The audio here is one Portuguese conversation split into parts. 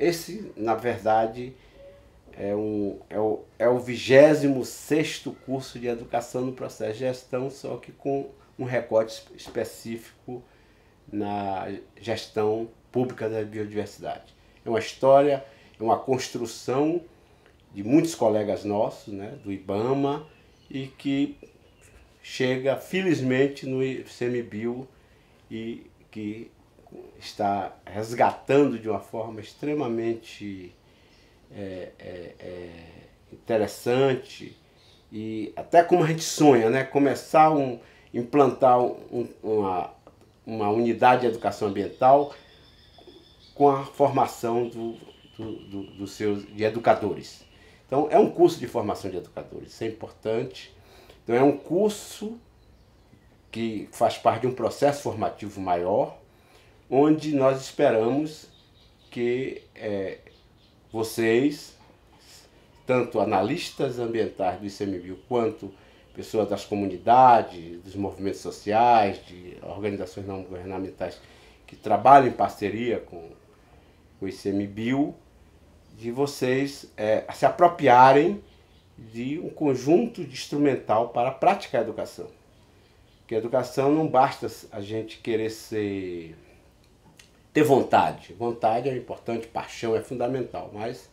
Esse, na verdade, é, um, é o, é o 26 curso de educação no processo de gestão, só que com um recorte específico na gestão pública da biodiversidade. É uma história, é uma construção de muitos colegas nossos, né, do IBAMA, e que chega felizmente no ICMBio e que está resgatando de uma forma extremamente é, é, é interessante e até como a gente sonha, né? Começar um, implantar um, uma, uma unidade de educação ambiental com a formação do, do, do, do seus, de educadores. Então é um curso de formação de educadores, isso é importante. Então é um curso que faz parte de um processo formativo maior onde nós esperamos que é, vocês, tanto analistas ambientais do ICMBio, quanto pessoas das comunidades, dos movimentos sociais, de organizações não governamentais que trabalham em parceria com, o ICMBio, de vocês é, se apropriarem de um conjunto de instrumental para praticar a educação. Porque a educação não basta a gente querer ser ter vontade. Vontade é importante, paixão é fundamental, mas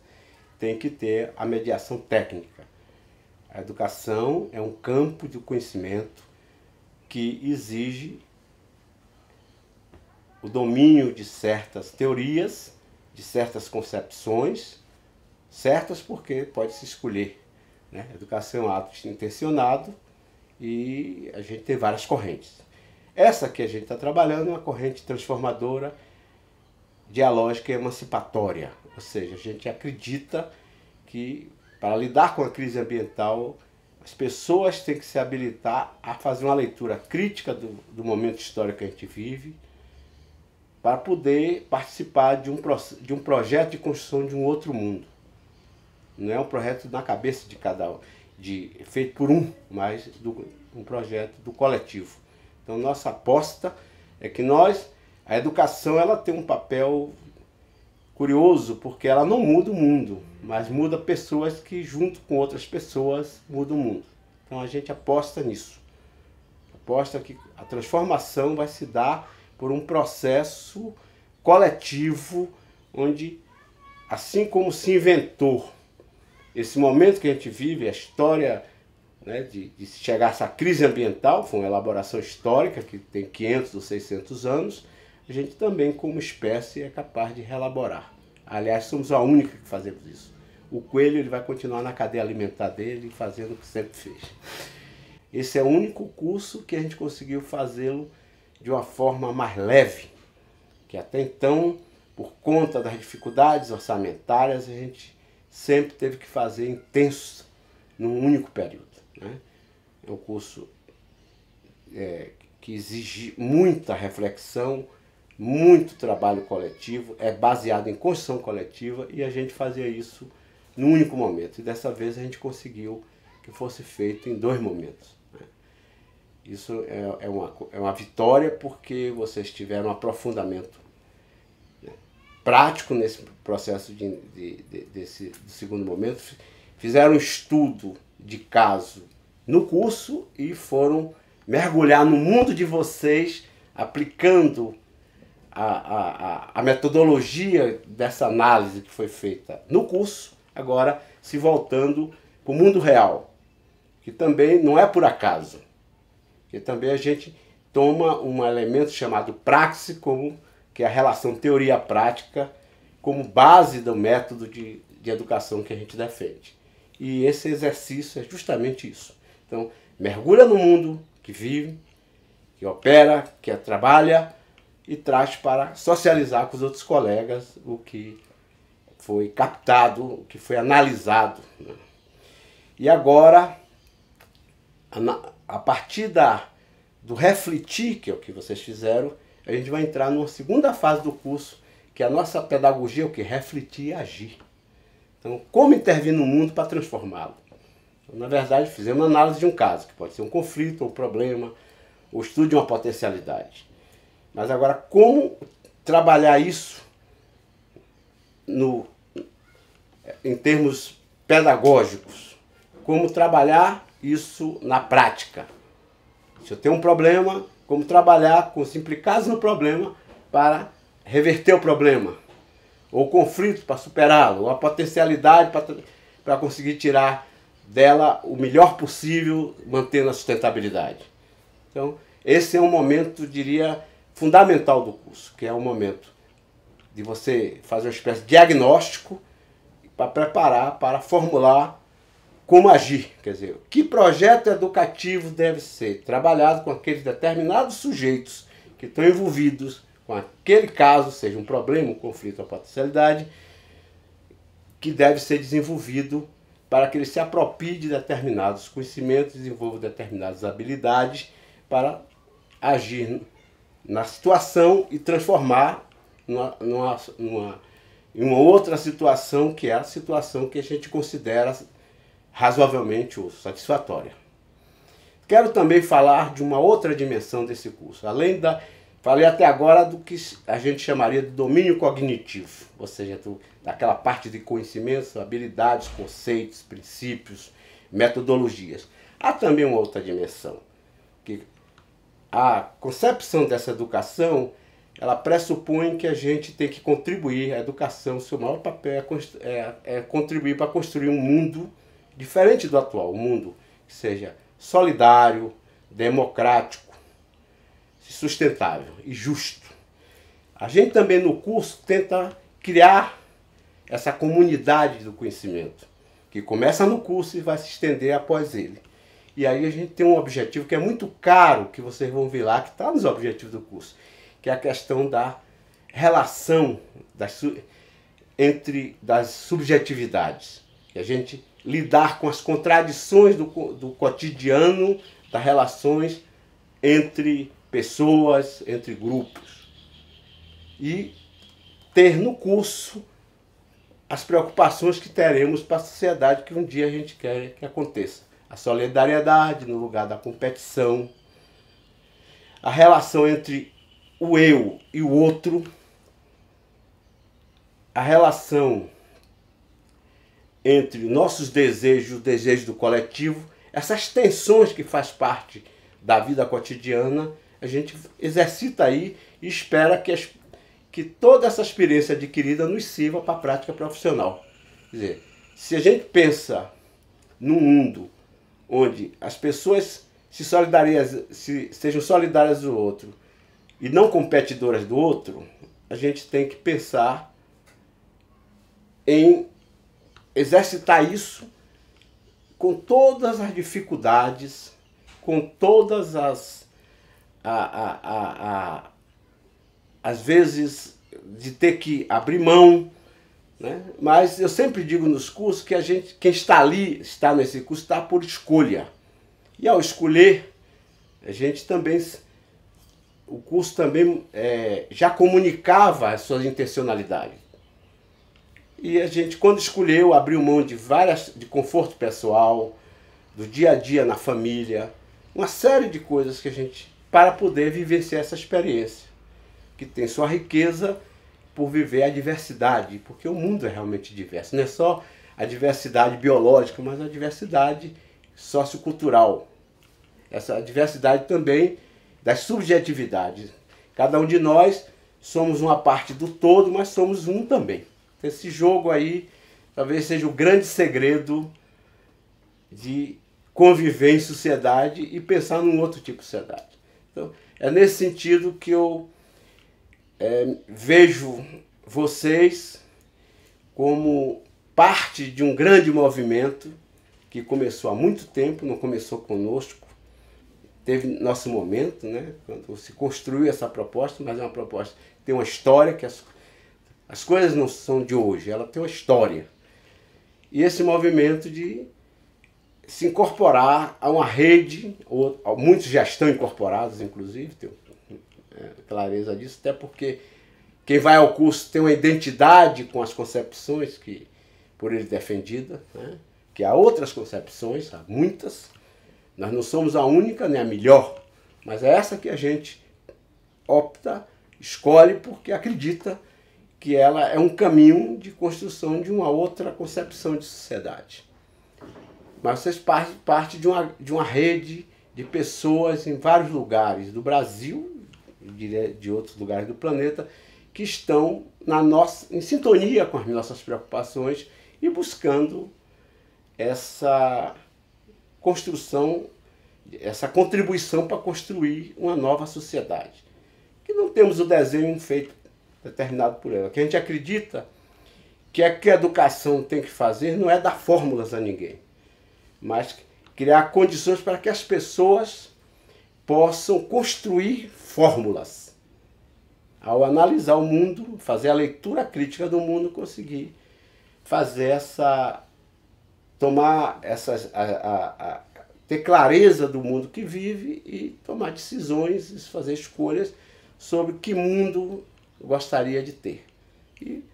tem que ter a mediação técnica. A educação é um campo de conhecimento que exige o domínio de certas teorias, de certas concepções, certas porque pode se escolher. Né? Educação é um ato intencionado e a gente tem várias correntes. Essa que a gente está trabalhando é uma corrente transformadora dialógica e emancipatória, ou seja, a gente acredita que para lidar com a crise ambiental as pessoas têm que se habilitar a fazer uma leitura crítica do, do momento histórico que a gente vive para poder participar de um, de um projeto de construção de um outro mundo. Não é um projeto na cabeça de cada um, de, feito por um, mas do, um projeto do coletivo. Então nossa aposta é que nós a educação ela tem um papel curioso porque ela não muda o mundo, mas muda pessoas que junto com outras pessoas mudam o mundo. Então a gente aposta nisso. Aposta que a transformação vai se dar por um processo coletivo onde assim como se inventou esse momento que a gente vive, a história né, de, de chegar a essa crise ambiental, foi uma elaboração histórica que tem 500 ou 600 anos, a gente também, como espécie, é capaz de relaborar. Aliás, somos a única que fazemos isso. O coelho ele vai continuar na cadeia alimentar dele, fazendo o que sempre fez. Esse é o único curso que a gente conseguiu fazê-lo de uma forma mais leve, que até então, por conta das dificuldades orçamentárias, a gente sempre teve que fazer intenso num único período. Né? É um curso é, que exige muita reflexão, muito trabalho coletivo, é baseado em construção coletiva e a gente fazia isso num único momento. E dessa vez a gente conseguiu que fosse feito em dois momentos. Né? Isso é, é, uma, é uma vitória porque vocês tiveram um aprofundamento né? prático nesse processo de, de, de, desse segundo momento. Fizeram um estudo de caso no curso e foram mergulhar no mundo de vocês aplicando a, a, a, metodologia dessa análise que foi feita no curso, agora se voltando para o mundo real, que também não é por acaso, que também a gente toma um elemento chamado praxe, como, que é a relação teoria-prática, como base do método de, de educação que a gente defende. E esse exercício é justamente isso. Então, mergulha no mundo que vive, que opera, que trabalha, e traz para socializar com os outros colegas o que foi captado, o que foi analisado. Né? E agora, a partir da, do refletir, que é o que vocês fizeram, a gente vai entrar numa segunda fase do curso, que é a nossa pedagogia, o que? Refletir e agir. Então, como intervir no mundo para transformá-lo? Então, na verdade, fizemos análise de um caso, que pode ser um conflito, um problema, ou estudo de uma potencialidade. Mas agora, como trabalhar isso no, em termos pedagógicos? Como trabalhar isso na prática? Se eu tenho um problema, como trabalhar com os implicados no problema para reverter o problema? Ou conflito para superá-lo? Ou a potencialidade para, para conseguir tirar dela o melhor possível, mantendo a sustentabilidade? Então, esse é um momento, diria, fundamental do curso, que é o momento de você fazer uma espécie de diagnóstico para preparar, para formular como agir. Quer dizer, que projeto educativo deve ser trabalhado com aqueles determinados sujeitos que estão envolvidos com aquele caso, seja um problema, um conflito, uma potencialidade, que deve ser desenvolvido para que ele se aproprie de determinados conhecimentos, desenvolva determinadas habilidades para agir na situação e transformar numa, numa, em uma outra situação que é a situação que a gente considera razoavelmente ou satisfatória. Quero também falar de uma outra dimensão desse curso, além da Falei até agora do que a gente chamaria de domínio cognitivo, ou seja, daquela parte de conhecimentos, habilidades, conceitos, princípios, metodologias. Há também uma outra dimensão, que a concepção dessa educação ela pressupõe que a gente tem que contribuir, a educação, seu maior papel é, é, é contribuir para construir um mundo diferente do atual, um mundo que seja solidário, democrático, sustentável e justo. A gente também no curso tenta criar essa comunidade do conhecimento, que começa no curso e vai se estender após ele. E aí a gente tem um objetivo que é muito caro, que vocês vão ver lá, que está nos objetivos do curso, que é a questão da relação das, entre das subjetividades. E a gente lidar com as contradições do, do cotidiano, das relações entre pessoas, entre grupos. E ter no curso as preocupações que teremos para a sociedade que um dia a gente quer que aconteça a solidariedade no lugar da competição, a relação entre o eu e o outro, a relação entre nossos desejos, o desejo do coletivo, essas tensões que faz parte da vida cotidiana, a gente exercita aí e espera que, as, que toda essa experiência adquirida nos sirva para a prática profissional. Quer dizer, se a gente pensa num mundo onde as pessoas se se, sejam solidárias do outro e não competidoras do outro, a gente tem que pensar em exercitar isso com todas as dificuldades, com todas as. A, a, a, a às vezes de ter que abrir mão né? Mas eu sempre digo nos cursos que a gente, quem está ali, está nesse curso, está por escolha. E ao escolher, a gente também, o curso também é, já comunicava as suas intencionalidades. E a gente, quando escolheu, abriu mão de várias, de conforto pessoal, do dia a dia na família, uma série de coisas que a gente, para poder vivenciar essa experiência, que tem sua riqueza por viver a diversidade, porque o mundo é realmente diverso, não é só a diversidade biológica, mas a diversidade sociocultural. Essa diversidade também das subjetividades. Cada um de nós somos uma parte do todo, mas somos um também. Então, esse jogo aí talvez seja o grande segredo de conviver em sociedade e pensar num outro tipo de sociedade. Então, é nesse sentido que eu é, vejo vocês como parte de um grande movimento que começou há muito tempo, não começou conosco, teve nosso momento, né? Quando se construiu essa proposta, mas é uma proposta que tem uma história que as, as coisas não são de hoje, ela tem uma história. E esse movimento de se incorporar a uma rede, ou muitos já estão incorporados, inclusive, clareza disso, até porque quem vai ao curso tem uma identidade com as concepções que por ele defendida, né? que há outras concepções, há muitas. Nós não somos a única nem a melhor, mas é essa que a gente opta, escolhe porque acredita que ela é um caminho de construção de uma outra concepção de sociedade. Mas vocês partem parte de, uma, de uma rede de pessoas em vários lugares do Brasil diria, de outros lugares do planeta, que estão na nossa, em sintonia com as nossas preocupações e buscando essa construção, essa contribuição para construir uma nova sociedade. Que não temos o desenho feito determinado por ela. Que a gente acredita que é que a educação tem que fazer não é dar fórmulas a ninguém, mas criar condições para que as pessoas possam construir fórmulas. Ao analisar o mundo, fazer a leitura crítica do mundo, conseguir fazer essa. tomar essa. A, a, a, ter clareza do mundo que vive e tomar decisões, e fazer escolhas sobre que mundo gostaria de ter. E,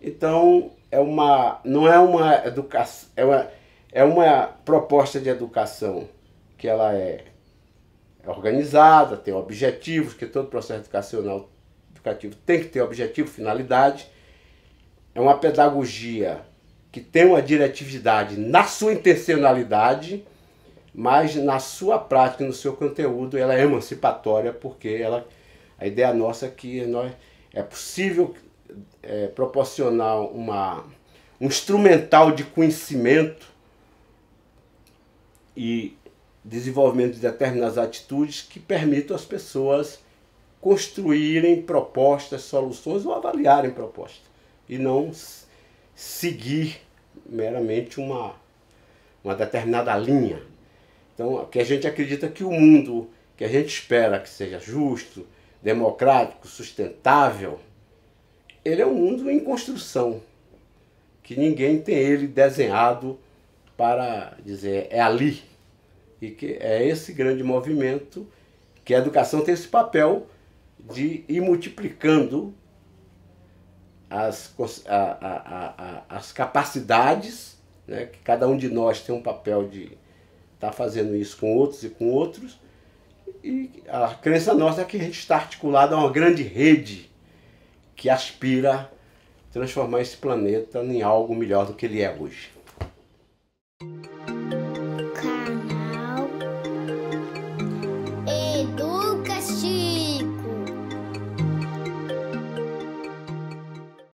então é uma não é uma educação é uma, é uma proposta de educação que ela é é organizada, tem objetivos, que todo processo educacional educativo tem que ter objetivo, finalidade. É uma pedagogia que tem uma diretividade na sua intencionalidade, mas na sua prática, no seu conteúdo, ela é emancipatória, porque ela, a ideia nossa é que nós, é possível é, proporcionar uma, um instrumental de conhecimento e desenvolvimento de determinadas atitudes que permitam às pessoas construírem propostas, soluções ou avaliarem propostas e não seguir meramente uma, uma determinada linha. Então, que a gente acredita que o mundo que a gente espera que seja justo, democrático, sustentável, ele é um mundo em construção, que ninguém tem ele desenhado para dizer é ali e que é esse grande movimento que a educação tem esse papel de ir multiplicando as, a, a, a, as capacidades, né, que cada um de nós tem um papel de estar tá fazendo isso com outros e com outros, e a crença nossa é que a gente está articulado a uma grande rede que aspira a transformar esse planeta em algo melhor do que ele é hoje.